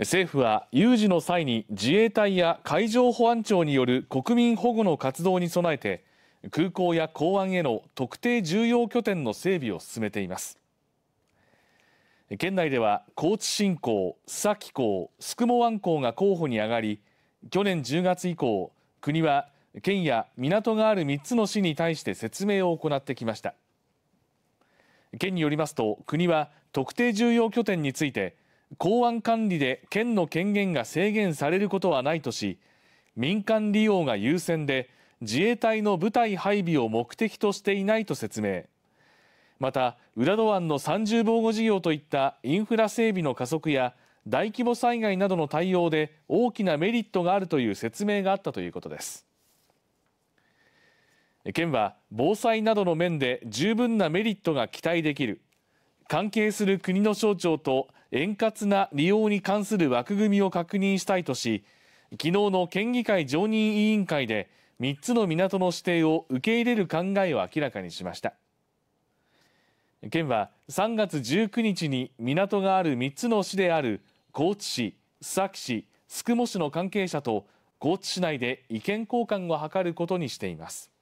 政府は有事の際に自衛隊や海上保安庁による国民保護の活動に備えて空港や港湾への特定重要拠点の整備を進めています県内では高知新港、須崎港、宿毛湾港が候補に上がり去年10月以降国は県や港がある3つの市に対して説明を行ってきました県によりますと国は特定重要拠点について港湾管理で県の権限が制限されることはないとし民間利用が優先で自衛隊の部隊配備を目的としていないと説明また浦戸湾の三重防護事業といったインフラ整備の加速や大規模災害などの対応で大きなメリットがあるという説明があったということです県は防災などの面で十分なメリットが期待できる関係する国の省庁と円滑な利用に関する枠組みを確認したいとし昨日の県議会常任委員会で3つの港の指定を受け入れる考えを明らかにしました県は3月19日に港がある3つの市である高知市、須崎市、宿毛市の関係者と高知市内で意見交換を図ることにしています。